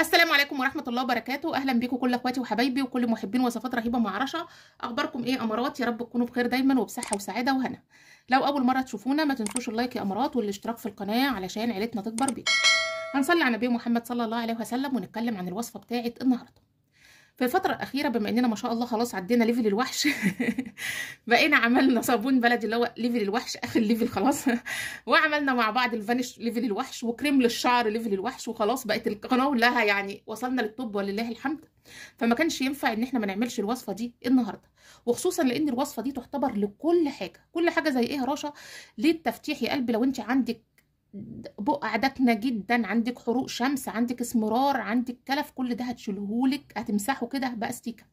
السلام عليكم ورحمه الله وبركاته اهلا بيكم كل اخواتي وحبايبي وكل محبين وصفات رهيبه مع رشا اخباركم ايه امارات يا رب تكونوا بخير دايما وبصحه وسعاده وهنا لو اول مره تشوفونا ما تنسوش اللايك يا امارات والاشتراك في القناه علشان عيلتنا تكبر بيه هنصلي على النبي محمد صلى الله عليه وسلم ونتكلم عن الوصفه بتاعه النهارده في الفترة الأخيرة بما إننا ما شاء الله خلاص عدينا ليفل الوحش بقينا عملنا صابون بلدي اللي هو ليفل الوحش آخر ليفل خلاص وعملنا مع بعض الفانيش ليفل الوحش وكريم للشعر ليفل الوحش وخلاص بقت القناة كلها يعني وصلنا للطب ولله الحمد فما كانش ينفع إن إحنا ما نعملش الوصفة دي النهاردة وخصوصا لأن الوصفة دي تعتبر لكل حاجة كل حاجة زي إيه يا رشا للتفتيح يا قلبي لو أنت عندك بقع داكنه جدا عندك حروق شمس عندك اسمرار عندك كلف كل ده هتشيلهولك هتمسحه كده بقى ستيكه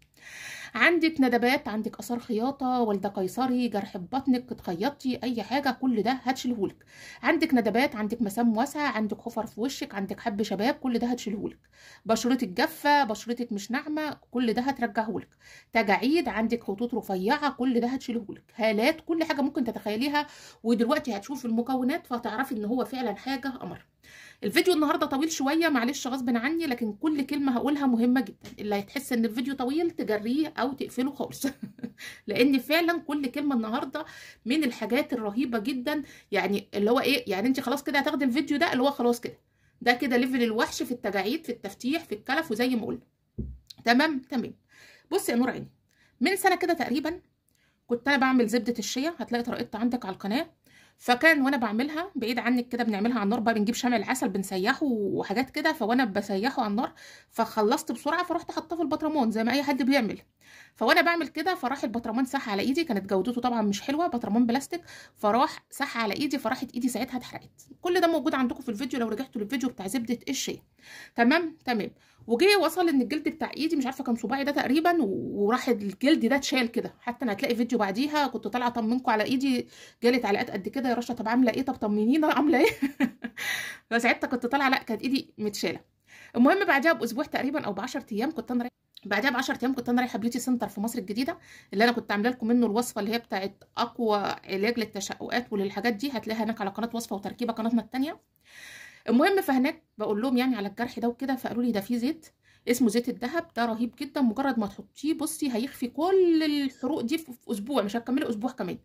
عندك ندبات عندك اثار خياطه والده قيصري جرح بطنك اتخيطتي اي حاجه كل ده هتشيلهولك عندك ندبات عندك مسام واسعه عندك حفر في وشك عندك حب شباب كل ده هتشيلهولك بشرتك جافه بشرتك مش ناعمه كل ده هترجعهولك تجاعيد عندك خطوط رفيعه كل ده هتشيلهولك هالات كل حاجه ممكن تتخيليها ودلوقتي هتشوف المكونات فهتعرفي ان هو فعلا حاجه قمر الفيديو النهارده طويل شويه معلش غصب عني لكن كل كلمه هقولها مهمه جدا اللي هتحس ان الفيديو طويل تجريه او تقفله خالص لان فعلا كل كلمه النهارده من الحاجات الرهيبه جدا يعني اللي هو ايه يعني انت خلاص كده هتاخدي الفيديو ده اللي هو خلاص كده ده كده ليفل الوحش في التجاعيد في التفتيح في الكلف وزي ما قلنا تمام تمام بصي يا نور عيني من سنه كده تقريبا كنت انا بعمل زبده الشيا هتلاقي طريقتها عندك على القناه فكان وانا بعملها بعيد عنك كده بنعملها على النار بقى بنجيب شمع العسل بنسيحه وحاجات كده فوانا بسيحه على النار فخلصت بسرعه فرحت حاطاه في البطرمان زي ما اي حد بيعمل فوانا بعمل كده فراح البطرمان ساح على ايدي كانت جودته طبعا مش حلوه بطرمان بلاستيك فراح ساح على ايدي فراحت ايدي ساعتها اتحرقت كل ده موجود عندكم في الفيديو لو رجعتوا للفيديو بتاع زبده الشاي تمام تمام وجه وصل ان الجلد بتاع ايدي مش عارفه كام صباعي ده تقريبا وراح الجلد ده اتشال كده حتى انا هتلاقي فيديو بعديها كنت طالعه اطمنكم على ايدي جالي تعليقات قد كده يا رشا طب عامله ايه طب طمنينا عامله ايه فساعتها كنت طالعه لا كانت ايدي متشاله المهم بعدها باسبوع تقريبا او ب 10 ايام كنت انا رايحه بعدها ب 10 ايام كنت انا رايحه بيوتي سنتر في مصر الجديده اللي انا كنت عامله لكم منه الوصفه اللي هي بتاعت اقوى علاج للتشققات وللحاجات دي هتلاقيها هناك على قناه وصفه وتركيبه قناتنا الثانيه المهم فهناك بقول لهم يعني على الجرح ده وكده فقالوا لي ده فيه زيت اسمه زيت الذهب ده رهيب جدا مجرد ما تحطيه بصي هيخفي كل الحروق دي في اسبوع مش هتكملي اسبوع كمان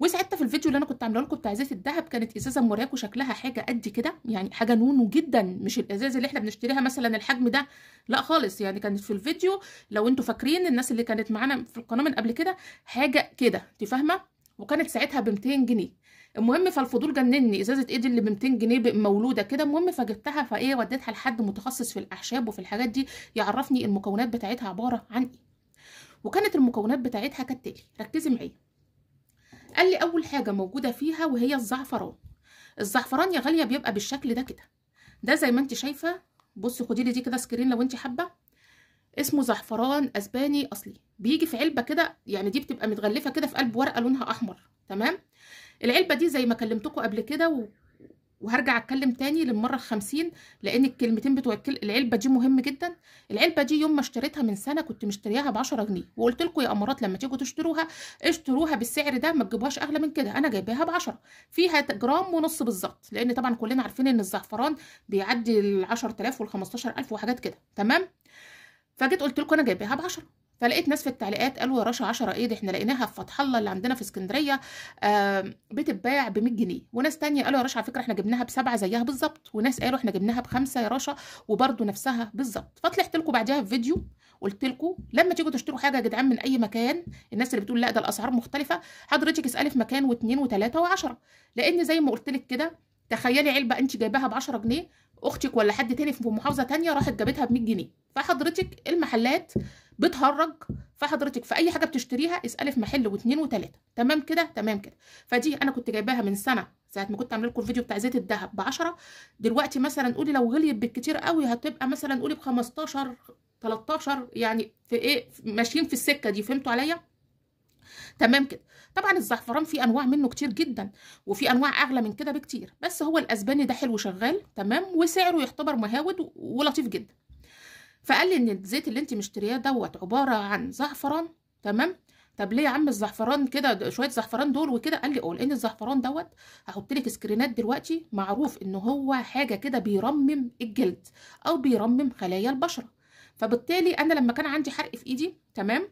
وساعتها في الفيديو اللي انا كنت عامله لكم بتاع زيت الذهب كانت ازازه موراكو شكلها حاجه قد كده يعني حاجه نونو جدا مش الازازه اللي احنا بنشتريها مثلا الحجم ده لا خالص يعني كانت في الفيديو لو انتوا فاكرين الناس اللي كانت معانا في القناه من قبل كده حاجه كده انت فاهمه وكانت ساعتها ب 200 جنيه المهم فالفضول جنني ازازه ايدي اللي ب 200 جنيه مولوده كده المهم فجبتها فايه وديتها لحد متخصص في الاعشاب وفي الحاجات دي يعرفني المكونات بتاعتها عباره عن ايه وكانت المكونات بتاعتها كالتالي ركزي معايا قال لي اول حاجه موجوده فيها وهي الزعفران الزعفران يا غاليه بيبقى بالشكل ده كده ده زي ما انت شايفه بصي خدي لي دي كده سكرين لو انت حابه اسمه زعفران اسباني اصلي بيجي في علبه كده يعني دي بتبقى متغلفه كده في قلب ورقه لونها احمر تمام العلبه دي زي ما كلمتكم قبل كده و... وهرجع اتكلم تاني للمره الخمسين لان الكلمتين بتوع العلبه دي مهم جدا العلبه دي يوم ما اشتريتها من سنه كنت مشترياها ب 10 جنيه وقلت لكم يا امارات لما تيجوا تشتروها اشتروها بالسعر ده ما تجيبوهاش اغلى من كده انا جايباها ب 10 فيها جرام ونص بالظبط لان طبعا كلنا عارفين ان الزعفران بيعدي ال 10000 وال 15000 وحاجات كده تمام فجيت قلت لكم انا جايباها ب 10 فلقيت ناس في التعليقات قالوا يا رشا 10 ايه احنا لقيناها في فتح الله اللي عندنا في اسكندريه بتتباع ب 100 جنيه وناس ثانيه قالوا يا رشا على فكره احنا جبناها بسبعه زيها بالظبط وناس قالوا احنا جبناها بخمسه يا رشا وبرده نفسها بالظبط فطلعت لكم بعدها في فيديو قلت لكم لما تيجوا تشتروا حاجه يا جدعان من اي مكان الناس اللي بتقول لا ده الاسعار مختلفه حضرتك اسالي في مكان واثنين وثلاثه وعشرة لان زي ما قلت لك كده تخيلي علبه انت جايباها ب 10 جنيه اختك ولا حد تاني في محافظه تانية راحت جابتها ب 100 جنيه فحضرتك المحلات بتهرج فحضرتك في اي حاجه بتشتريها اسالي في محل واثنين وثلاثه تمام كده تمام كده فدي انا كنت جايباها من سنه ساعه ما كنت عامله لكم الفيديو بتاع زيت الذهب ب 10 دلوقتي مثلا قولي لو غليت بالكتير قوي هتبقى مثلا قولي ب 15 13 يعني في ايه ماشيين في السكه دي فهمتوا عليا تمام كده طبعا الزعفران في انواع منه كتير جدا وفي انواع اغلى من كده بكتير بس هو الاسباني ده حلو شغال تمام وسعره يعتبر مهاود ولطيف جدا فقال لي ان الزيت اللي انت مشترياه دوت عباره عن زعفران تمام طب ليه يا عم الزعفران كده شويه زعفران دول وكده قال لي اه لان الزعفران دوت هحط لك سكرينات دلوقتي معروف ان هو حاجه كده بيرمم الجلد او بيرمم خلايا البشره فبالتالي انا لما كان عندي حرق في ايدي تمام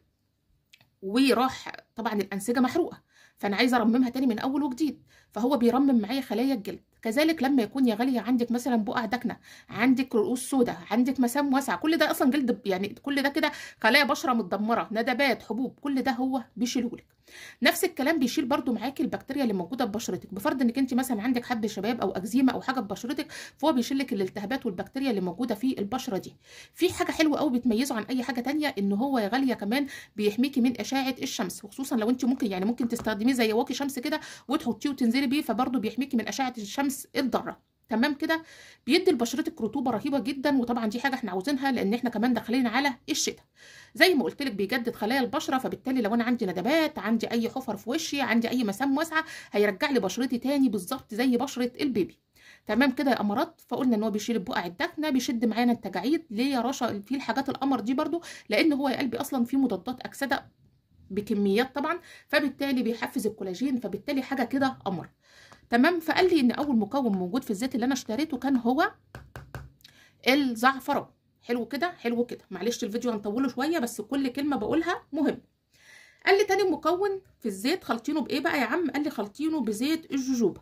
وراح طبعا الانسجه محروقه فانا عايزه ارممها تاني من اول وجديد فهو بيرمم معايا خلايا الجلد كذلك لما يكون يا غالية عندك مثلا بقع دكنة عندك رؤوس سوداء عندك مسام واسعة كل ده أصلا جلد يعني كل ده كده خلايا بشرة متدمرة ندبات حبوب كل ده هو بيشيلهولك نفس الكلام بيشيل برضو معاكي البكتيريا اللي موجوده في بشرتك بفرض انك انت مثلا عندك حب شباب او اكزيما او حاجه في بشرتك فهو بيشيل لك الالتهابات والبكتيريا اللي موجوده في البشره دي في حاجه حلوه قوي بتميزه عن اي حاجه تانية ان هو يا غاليه كمان بيحميكي من اشعه الشمس وخصوصا لو انت ممكن يعني ممكن تستخدميه زي واقي شمس كده وتحطيه وتنزلي بيه فبرضه بيحميكي من اشعه الشمس الضاره تمام كده بيدي لبشرتك رطوبه رهيبه جدا وطبعا دي حاجه احنا عاوزينها لان احنا كمان داخلين على الشتاء زي ما قلت لك بيجدد خلايا البشره فبالتالي لو انا عندي ندبات عندي اي حفر في وشي عندي اي مسام واسعه هيرجع لي بشرتي تاني بالظبط زي بشره البيبي تمام كده يا امارات فقلنا ان هو بيشيل البقع الداخنه بيشد معانا التجاعيد ليه يا رشا في الحاجات القمر دي برده لان هو يا قلبي اصلا في مضادات اكسده بكميات طبعا فبالتالي بيحفز الكولاجين فبالتالي حاجه كده قمر تمام فقال لي ان اول مكون موجود في الزيت اللي انا اشتريته كان هو الزعفران حلو كده حلو كده معلش الفيديو هنطوله شويه بس كل كلمه بقولها مهم قال لي تاني مكون في الزيت خلطينه بايه بقى يا عم قال لي خلطينه بزيت الجوجوبا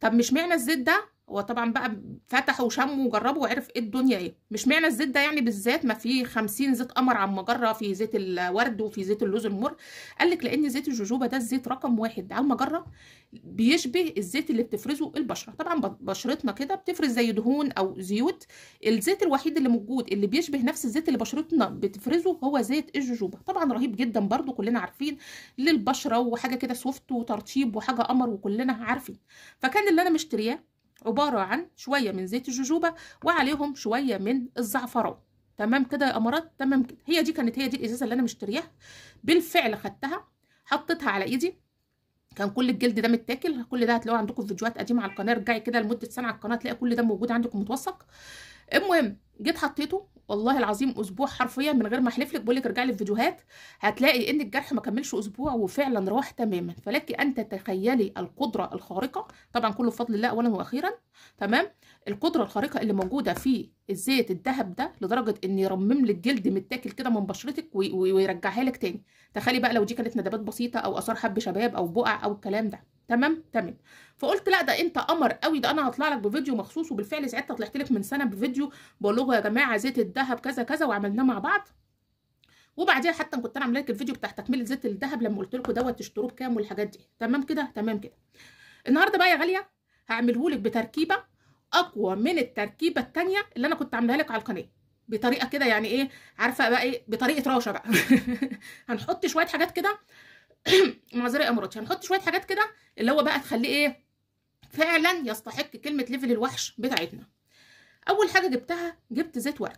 طب مش معنى الزيت ده هو طبعا بقى فتح وشم وجربوا وعرف ايه الدنيا ايه مش معنى الزيت ده يعني بالذات ما في 50 زيت قمر عم مجره في زيت الورد وفي زيت اللوز المر قال لك لان زيت الجوجوبا ده الزيت رقم واحد على المجره بيشبه الزيت اللي بتفرزه البشره طبعا بشرتنا كده بتفرز زي دهون او زيوت الزيت الوحيد اللي موجود اللي بيشبه نفس الزيت اللي بشرتنا بتفرزه هو زيت الجوجوبا طبعا رهيب جدا برده كلنا عارفين للبشره وحاجه كده سوفت وترطيب وحاجه قمر وكلنا عارفين فكان اللي انا مشترياه عبارة عن شوية من زيت الجوجوبا وعليهم شوية من الزعفران تمام كده يا امارات تمام كده هي دي كانت هي دي الازازه اللي انا مشترياها بالفعل خدتها حطيتها على ايدي كان كل الجلد ده متاكل كل ده هتلاقوه عندكم في فيديوهات قديمه على القناه ارجعي كده لمده سنه على القناه تلاقي كل ده موجود عندكم متوثق المهم جيت حطيته والله العظيم اسبوع حرفيا من غير ما احلف لك بقول لك ارجع لي الفيديوهات هتلاقي ان الجرح ما كملش اسبوع وفعلا راح تماما فلك ان تتخيلي القدره الخارقه طبعا كله بفضل الله اولا واخيرا تمام القدره الخارقه اللي موجوده في الزيت الذهب ده لدرجه ان يرمم لك جلد متاكل كده من بشرتك ويرجعها لك تاني تخيلي بقى لو دي كانت ندبات بسيطه او اثار حب شباب او بقع او الكلام ده تمام تمام فقلت لا ده انت قمر قوي ده انا هطلع لك بفيديو مخصوص وبالفعل ساعتها طلعت لك من سنه بفيديو بقول لكم يا جماعه زيت الذهب كذا كذا وعملناه مع بعض وبعديها حتى كنت انا عامله لك الفيديو بتاع تكمله زيت الذهب لما قلت لكم دوت تشتروه بكام والحاجات دي تمام كده تمام كده النهارده بقى يا غاليه هعمله لك بتركيبه اقوى من التركيبه الثانيه اللي انا كنت عاملاها لك على القناه بطريقه كده يعني ايه عارفه بقى ايه بطريقه راشه بقى هنحط شويه حاجات كده معذره يا مراتي هنحط شويه حاجات كده اللي هو بقى تخليه ايه فعلا يستحق كلمه ليفل الوحش بتاعتنا اول حاجه جبتها جبت زيت ورد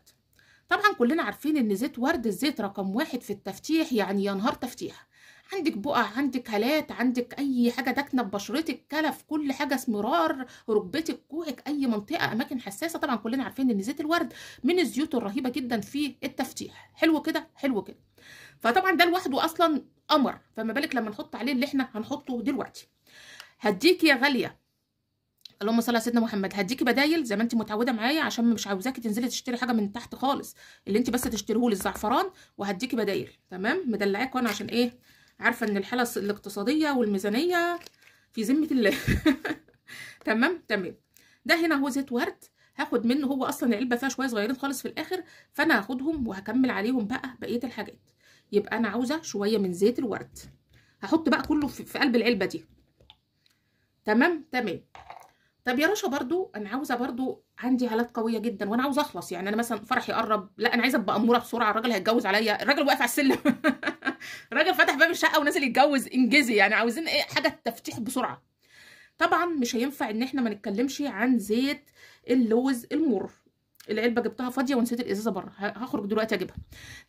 طبعا كلنا عارفين ان زيت ورد الزيت رقم واحد في التفتيح يعني يا نهار تفتيح عندك بقع عندك هالات عندك اي حاجه داكنه ببشرتك كلف كل حاجه اسمرار ركبتك كوعك اي منطقه اماكن حساسه طبعا كلنا عارفين ان زيت الورد من الزيوت الرهيبه جدا في التفتيح حلو كده حلو كده فطبعا ده لوحده اصلا قمر فما بالك لما نحط عليه اللي احنا هنحطه دلوقتي هديكي يا غاليه اللهم صل على سيدنا محمد هديكي بدايل زي ما انت متعوده معايا عشان مش عاوزاكي تنزلي تشتري حاجه من تحت خالص اللي انت بس تشتريه لي الزعفران وهديكي بدايل تمام مدلعاكوا انا عشان ايه عارفه ان الحاله الاقتصاديه والميزانيه في ذمه الله تمام تمام ده هنا هو زيت ورد هاخد منه هو اصلا العلبه فيها شويه صغيرين خالص في الاخر فانا هاخدهم وهكمل عليهم بقى بقيه الحاجات يبقى انا عاوزه شويه من زيت الورد هحط بقى كله في قلب العلبه دي تمام تمام طب يا رشا برضو انا عاوزه برضو عندي هالات قويه جدا وانا عاوزه اخلص يعني انا مثلا فرح يقرب لا انا عايزه ابقى اموره بسرعه الراجل هيتجوز عليا الراجل واقف على السلم الراجل فتح باب الشقه ونازل يتجوز انجزي يعني عاوزين ايه حاجه تفتيح بسرعه طبعا مش هينفع ان احنا ما نتكلمش عن زيت اللوز المر العلبه جبتها فاضيه ونسيت الازازه بره هخرج دلوقتي اجيبها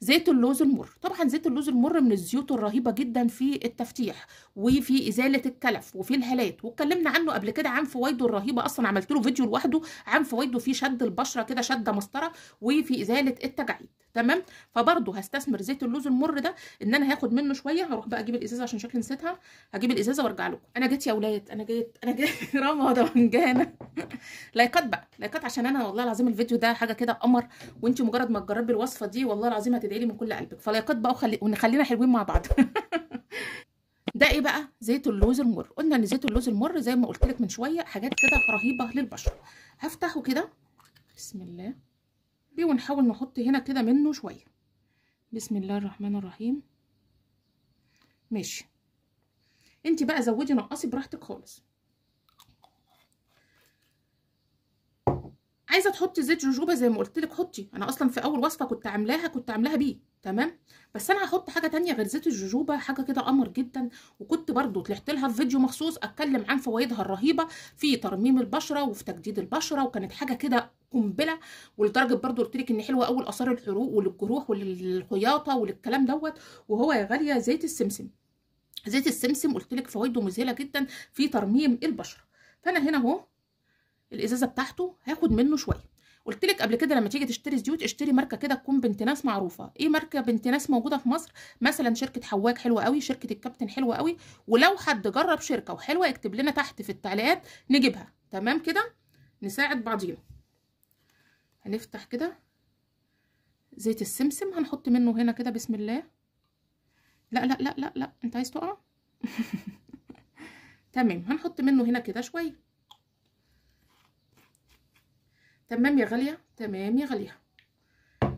زيت اللوز المر طبعا زيت اللوز المر من الزيوت الرهيبه جدا في التفتيح وفي ازاله التلف وفي الهالات واتكلمنا عنه قبل كده عن فوائده الرهيبه اصلا عملت له فيديو لوحده عن فوائده في شد البشره كده شده مسطره وفي ازاله التجاعيد تمام فبرضه هستثمر زيت اللوز المر ده ان انا هاخد منه شويه هروح بقى اجيب الازازه عشان شكلي نسيتها هجيب الازازه وارجع لكم انا جيت يا اولاد انا جيت انا جيت رمضان جانا لايكات بقى لايكات عشان انا والله العظيم الفيديو ده حاجه كده قمر وانت مجرد ما تجربي الوصفه دي والله العظيم هتدعي لي من كل قلبك فلايكات بقى وخلي ونخلينا حلوين مع بعض ده ايه بقى زيت اللوز المر قلنا ان زيت اللوز المر زي ما قلت لك من شويه حاجات كده رهيبه للبشره هفتحه كده بسم الله بيه ونحاول نحط هنا كده منه شويه بسم الله الرحمن الرحيم ماشي انت بقى زودي نقصي براحتك خالص عايزه تحطي زيت جوجوبا زي ما قلت لك حطي انا اصلا في اول وصفه كنت عاملاها كنت عاملاها بيه تمام بس انا هحط حاجه تانية غير زيت الجوجوبا حاجه كده قمر جدا وكنت برضو طلعت لها في فيديو مخصوص اتكلم عن فوائدها الرهيبه في ترميم البشره وفي تجديد البشره وكانت حاجه كده قنبله ولدرجه برضو قلت لك ان حلوه قوي لاثار الحروق وللجروح وللخياطه وللكلام دوت وهو يا غاليه زيت السمسم زيت السمسم قلت لك فوائده مذهله جدا في ترميم البشره فانا هنا اهو الازازه بتاعته هاخد منه شويه قلت لك قبل كده لما تيجي تشتري زيوت اشتري ماركه كده تكون بنت ناس معروفه ايه ماركه بنت ناس موجوده في مصر مثلا شركه حواك حلوه قوي شركه الكابتن حلوه قوي ولو حد جرب شركه وحلوه يكتب لنا تحت في التعليقات نجيبها تمام كده نساعد بعضينا هنفتح كده زيت السمسم هنحط منه هنا كده بسم الله لا لا لا لا لا انت عايز تقع تمام هنحط منه هنا كده شويه تمام يا غاليه تمام يا غاليه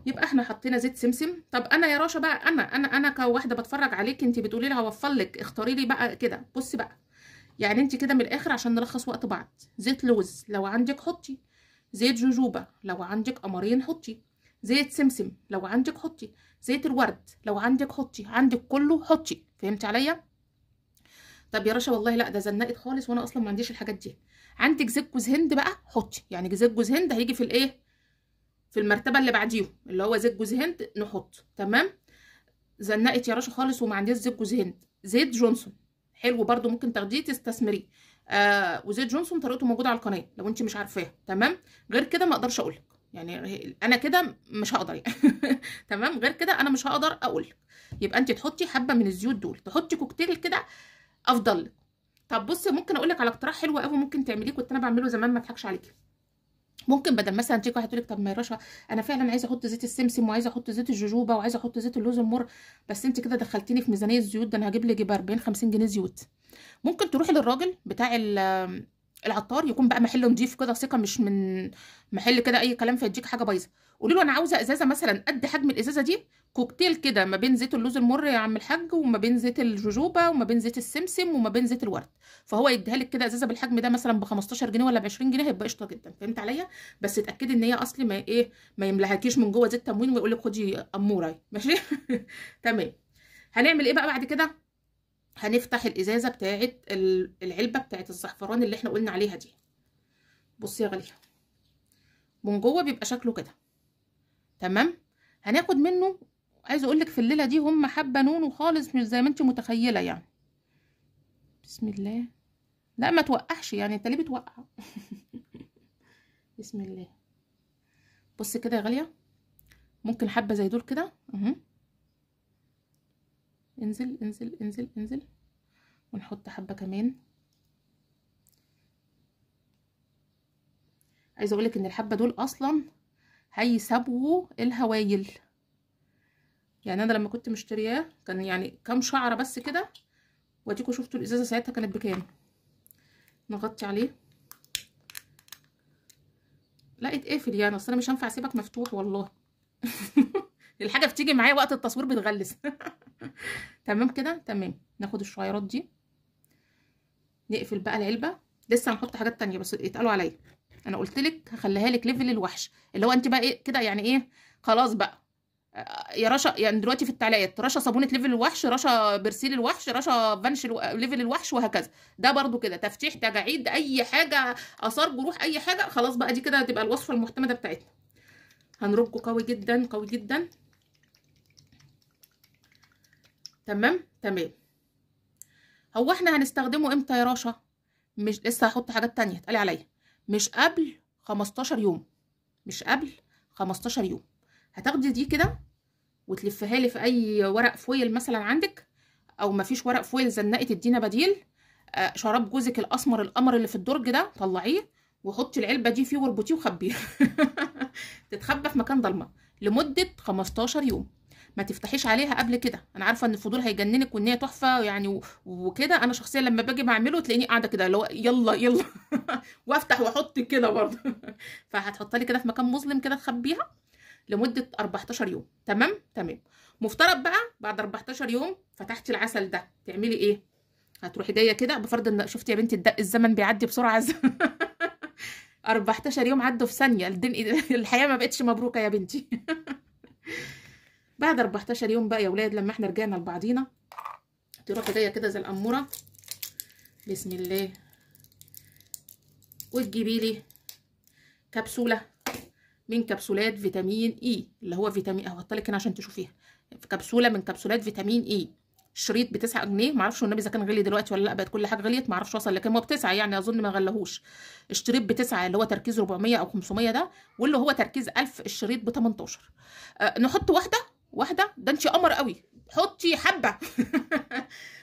يبقى احنا حطينا زيت سمسم طب انا يا رشا بقى انا انا انا كواحده بتفرج عليك انت بتقولي لي هوفر لك اختاري لي بقى كده بصي بقى يعني انت كده من الاخر عشان نلخص وقت بعض زيت لوز لو عندك حطي زيت جوجوبا لو عندك قمرين حطي زيت سمسم لو عندك حطي زيت الورد لو عندك حطي عندك كله حطي فهمت عليا طب يا رشا والله لا ده زنقت خالص وانا اصلا ما عنديش الحاجات دي عندك زيت جوز هند بقى حطي يعني زيت جوز هند هيجي في الايه في المرتبه اللي بعديهم اللي هو زيت جوز هند نحط تمام زنقت يا رشا خالص وما عنديش زيت جوز هند زيت جونسون حلو برده ممكن تاخديه تستثمريه آه وزيت جونسون طريقته موجوده على القناه لو انت مش عارفاها تمام غير كده ما اقدرش اقول لك يعني انا كده مش هقدر يعني. تمام غير كده انا مش هقدر اقول لك يبقى انت تحطي حبه من الزيوت دول تحطي كوكتيل كده افضل لك طب بصي ممكن اقول لك على اقتراح حلو قوي ممكن تعمليه كنت انا بعمله زمان ما اضحكش عليكي ممكن بدل مثلا تيجي واحد لك طب ما يا رشا انا فعلا عايزه احط زيت السمسم وعايزه احط زيت الجوجوبا وعايزه احط زيت اللوز المر بس انت كده دخلتيني في ميزانيه الزيوت ده انا هجيب لي ب 40 50 جنيه زيوت ممكن تروحي للراجل بتاع العطار يكون بقى محل نضيف كده ثقه مش من محل كده اي كلام فيديك حاجه بايظه قولي له انا عاوزه ازازه مثلا قد حجم الازازه دي كوكتيل كده ما بين زيت اللوز المر يا عم الحاج وما بين زيت الجوجوبا وما بين زيت السمسم وما بين زيت الورد فهو يديها لك كده ازازه بالحجم ده مثلا ب 15 جنيه ولا ب 20 جنيه هيبقى قشطه جدا فهمت عليا بس اتاكدي ان هي اصلي ما ايه ما يملهكيش من جوه زيت تموين ويقول لك خدي اموره ماشي تمام هنعمل ايه بقى بعد كده هنفتح الازازه بتاعه العلبه بتاعه الزعفران اللي احنا قلنا عليها دي بصي يا غاليه من جوه بيبقى شكله كده تمام هناخد منه عايزه اقولك في الليله دي هم حبه نونو خالص مش زي ما انت متخيله يعني بسم الله لا ما توقعش يعني انت ليه بتوقع بسم الله بص كده يا غاليه ممكن حبه زي دول كده اهو انزل انزل انزل انزل ونحط حبة كمان عايزة اقولك ان الحبة دول اصلا هيسبوا الهوايل يعني انا لما كنت مشترياه كان يعني كام شعرة بس كده واديكوا شفتوا الازازة ساعتها كانت بكام نغطي عليه لا اتقفل يعني اصل انا مش هينفع اسيبك مفتوح والله الحاجه بتيجي معايا وقت التصوير بتغلس تمام كده تمام ناخد الشعيرات دي نقفل بقى العلبه لسه هنحط حاجات تانية بس اتقالوا عليا انا قلت لك هخليها لك ليفل الوحش اللي هو انت بقى ايه كده يعني ايه خلاص بقى آه، يا رشا يعني دلوقتي في التعليقات رشا صابونه ليفل الوحش رشا برسيل الوحش رشا فانش ليفل الوحش وهكذا ده برضو كده تفتيح تجاعيد اي حاجه اثار جروح اي حاجه خلاص بقى دي كده هتبقى الوصفه المعتمده بتاعتنا هنرجه قوي جدا قوي جدا تمام تمام هو احنا هنستخدمه امتى يا رشا مش لسه هحط حاجات تانية اتقال عليا مش قبل 15 يوم مش قبل 15 يوم هتاخدي دي كده وتلفها لي في اي ورق فويل مثلا عندك او مفيش ورق فويل زنقي تدينا بديل آه، شراب جوزك الاسمر القمر اللي في الدرج ده طلعيه وحطي العلبه دي فيه واربطيه وخبيه تتخبى في مكان ضلمه لمده 15 يوم ما تفتحيش عليها قبل كده انا عارفه ان الفضول هيجننك وان هي تحفه يعني وكده انا شخصيا لما باجي بعمله تلاقيني قاعده كده اللي هو يلا يلا وافتح واحط كده برضه فهتحطها لي كده في مكان مظلم كده تخبيها لمده 14 يوم تمام تمام مفترض بقى بعد 14 يوم فتحتي العسل ده تعملي ايه هتروحي جايه كده بفرض ان شفتي يا بنتي الدق الزمن بيعدي بسرعه 14 يوم عدوا في ثانيه الدنيا الحياه ما بقتش مبروكه يا بنتي بعد 14 يوم بقى يا ولاد لما احنا رجعنا لبعضينا تروح جايه كده زي الاموره بسم الله وتجيبي لي كبسوله من كبسولات فيتامين اي اللي هو فيتامين اهو لك هنا عشان تشوفيها كبسوله من كبسولات فيتامين اي الشريط بتسعة جنيه معرفش والنبي اذا كان غلي دلوقتي ولا لا بقت كل حاجه غليت معرفش وصل لكام هو بتسعه يعني اظن ما غلهوش الشريط بتسعه اللي هو تركيز 400 او 500 ده واللي هو تركيز 1000 الشريط ب 18 أه نحط واحده واحده ده انت قمر قوي حطي حبه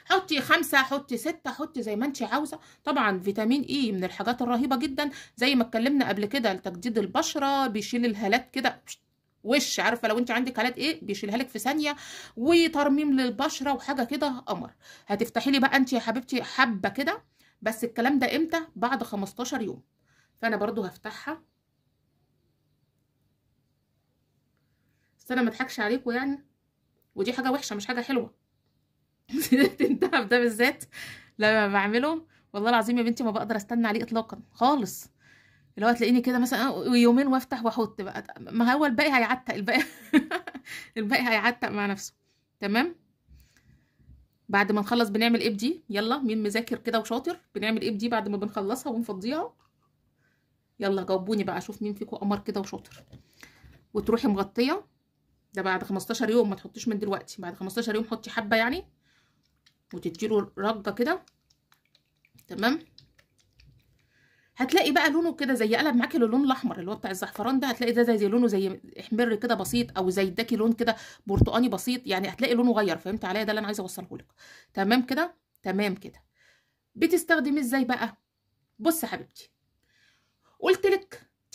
حطي خمسة حطي ستة حطي زي ما انت عاوزة طبعا فيتامين اي e من الحاجات الرهيبة جدا زي ما اتكلمنا قبل كده لتجديد البشرة بيشيل الهالات كده وش عارفه لو انت عندك هالات ايه بيشيلها لك في ثانيه وترميم للبشره وحاجه كده قمر هتفتحي لي بقى انت يا حبيبتي حبه كده بس الكلام ده امتى بعد 15 يوم فانا برضو هفتحها بس انا ما اضحكش عليكم يعني ودي حاجه وحشه مش حاجه حلوه الدهب ده بالذات لما بعمله والله العظيم يا بنتي ما بقدر استنى عليه اطلاقا خالص اللي هو تلاقيني كده مثلا يومين وافتح واحط بقى ما هو الباقي هيعتق الباقي الباقي هيعتق مع نفسه تمام بعد ما نخلص بنعمل ايه دي يلا مين مذاكر كده وشاطر بنعمل ايه دي بعد ما بنخلصها ونفضيها يلا جاوبوني بقى اشوف مين فيكم قمر كده وشاطر وتروحي مغطيه ده بعد 15 يوم ما تحطيش من دلوقتي بعد 15 يوم حطي حبه يعني وتديله رجه كده تمام هتلاقي بقى لونه كده زي قلب معاكي اللون الاحمر اللي هو بتاع الزعفران ده هتلاقي ده زي لونه زي احمر كده بسيط او زي اداكي لون كده برتقاني بسيط يعني هتلاقي لونه غير فهمت عليا ده اللي انا عايزه اوصله لك تمام كده تمام كده بتستخدمي ازاي بقى بص يا حبيبتي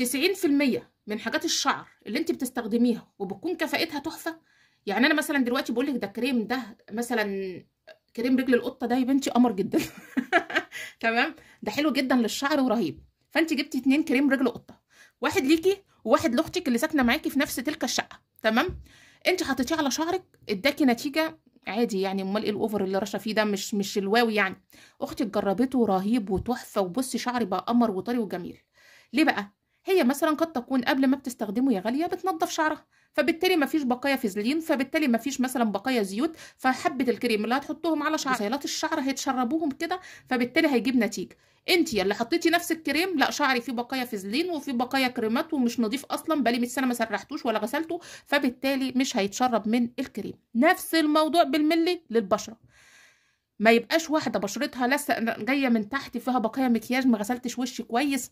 90% من حاجات الشعر اللي انت بتستخدميها وبتكون كفائتها تحفه يعني انا مثلا دلوقتي بقول لك ده كريم ده مثلا كريم رجل القطه ده يا بنتي قمر جدا تمام ده حلو جدا للشعر ورهيب فانت جبتي اتنين كريم رجل قطه واحد ليكي وواحد لاختك اللي ساكنه معاكي في نفس تلك الشقه تمام انت حطيتيه على شعرك اداكي نتيجه عادي يعني امال ايه الاوفر اللي رشه فيه ده مش مش الواو يعني اختك جربته رهيب وتحفه وبصي شعري بقى قمر وطري وجميل ليه بقى هي مثلا قد تكون قبل ما بتستخدمه يا غاليه بتنظف شعرها فبالتالي مفيش بقايا فيزلين فبالتالي مفيش مثلا بقايا زيوت فحبه الكريم اللي هتحطهم على شعر سيلات الشعر هيتشربوهم كده فبالتالي هيجيب نتيجه انت اللي حطيتي نفس الكريم لا شعري فيه بقايا فيزلين وفيه بقايا كريمات ومش نظيف اصلا بقالي 100 سنه ما سرحتوش ولا غسلته فبالتالي مش هيتشرب من الكريم نفس الموضوع بالملي للبشره ما يبقاش واحده بشرتها لسه جايه من تحت فيها بقايا مكياج ما غسلتش وشي كويس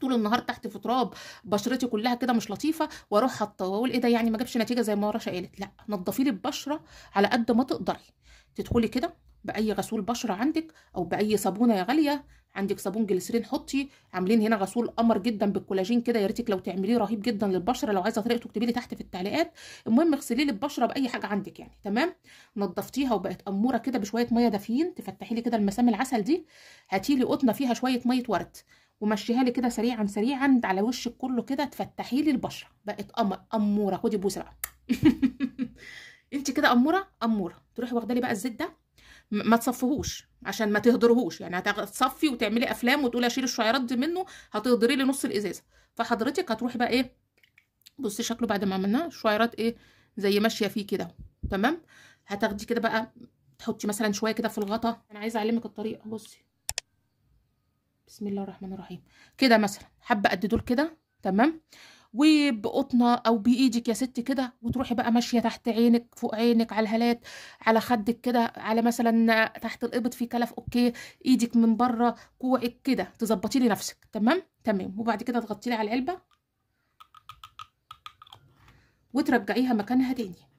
طول النهار تحت في تراب بشرتي كلها كده مش لطيفه واروح حاطه واقول ايه ده يعني ما جابش نتيجه زي ما رشا قالت لا نضفي لي البشره على قد ما تقدري تدخلي كده باي غسول بشره عندك او باي صابونه يا غاليه عندك صابون جلسرين حطي عاملين هنا غسول قمر جدا بالكولاجين كده يا ريتك لو تعمليه رهيب جدا للبشره لو عايزه طريقته اكتبي لي تحت في التعليقات المهم اغسلي لي البشره باي حاجه عندك يعني تمام نضفتيها وبقت اموره كده بشويه ميه دافيين تفتحي لي كده المسام العسل دي هاتي لي قطنه فيها شويه ميه ورد ومشيها لي كده سريعا سريعا على وشك كله كده تفتحي لي البشره بقت اموره خدي بوسه بقى انت كده اموره اموره تروحي واخده لي بقى الزيت ده ما تصفهوش عشان ما تهدرهوش يعني هتصفي وتعملي افلام وتقولي اشيل الشعيرات دي منه هتهدري لي نص الازازه فحضرتك هتروحي بقى ايه بصي شكله بعد ما عملناه الشعيرات ايه زي ماشيه فيه كده تمام هتاخدي كده بقى تحطي مثلا شويه كده في الغطا انا عايزه اعلمك الطريقه بصي بسم الله الرحمن الرحيم كده مثلا حابه قد دول كده تمام وبقطنه او بايدك يا ست كده وتروحي بقى ماشيه تحت عينك فوق عينك على الهالات على خدك كده على مثلا تحت القبط في كلف اوكي ايدك من بره كوعك كده تظبطي لي نفسك تمام تمام وبعد كده تغطي لي على العلبه وترجعيها مكانها تاني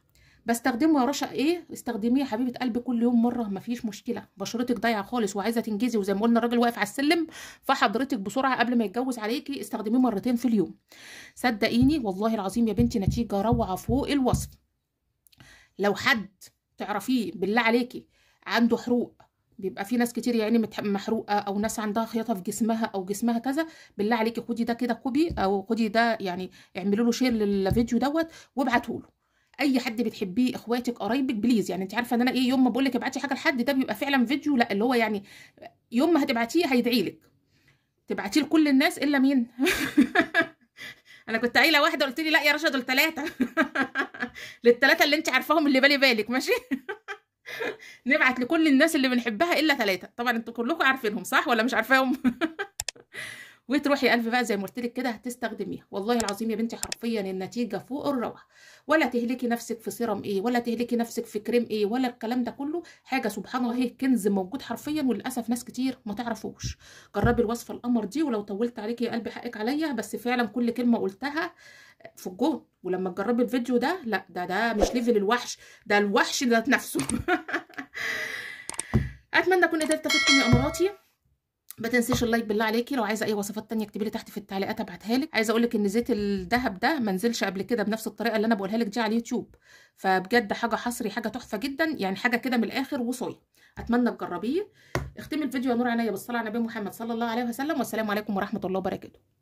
بستخدمه يا رشا ايه استخدميه يا حبيبه قلبي كل يوم مره مفيش مشكله بشرتك ضايعه خالص وعايزه تنجزي وزي ما قلنا الراجل واقف على السلم فحضرتك بسرعه قبل ما يتجوز عليكي استخدميه مرتين في اليوم صدقيني والله العظيم يا بنتي نتيجه روعه فوق الوصف لو حد تعرفيه بالله عليكي عنده حروق بيبقى في ناس كتير يعني محروقه او ناس عندها خياطه في جسمها او جسمها كذا بالله عليكي خدي ده كده كوبي او خدي ده يعني اعملي له شير للفيديو دوت وابعتوا له اي حد بتحبيه اخواتك قرايبك بليز يعني انت عارفه ان انا ايه يوم ما بقول لك ابعتي حاجه لحد ده بيبقى فعلا فيديو لا اللي هو يعني يوم ما هتبعتيه هيدعي لك تبعتيه لكل الناس الا مين انا كنت قايله واحده قلت لي لا يا رشا دول ثلاثه للثلاثه اللي انت عارفاهم اللي بالي بالك ماشي نبعت لكل الناس اللي بنحبها الا ثلاثه طبعا انتوا كلكم عارفينهم صح ولا مش عارفاهم وتروحي ألف بقى زي ما قلت لك كده هتستخدميها والله العظيم يا بنتي حرفيا النتيجه فوق الروعه ولا تهلكي نفسك في سيرم ايه ولا تهلكي نفسك في كريم ايه ولا الكلام ده كله حاجه سبحان الله هي كنز موجود حرفيا وللاسف ناس كتير ما تعرفوش جربي الوصفه القمر دي ولو طولت عليكي يا قلبي حقك عليا بس فعلا كل كلمه قلتها في الجون ولما تجربي الفيديو ده لا ده ده مش ليفل الوحش ده الوحش ذات نفسه اتمنى اكون قدرت افيدكم يا اماراتي ما تنسيش اللايك بالله عليكي لو عايزه اي وصفات تانية اكتبي لي تحت في التعليقات ابعتها لك عايزه اقول لك ان زيت الذهب ده ما نزلش قبل كده بنفس الطريقه اللي انا بقولها لك دي على اليوتيوب فبجد حاجه حصري حاجه تحفه جدا يعني حاجه كده من الاخر وصاي اتمنى تجربيه اختمي الفيديو يا نور عينيا بالصلاه على النبي محمد صلى الله عليه وسلم والسلام عليكم ورحمه الله وبركاته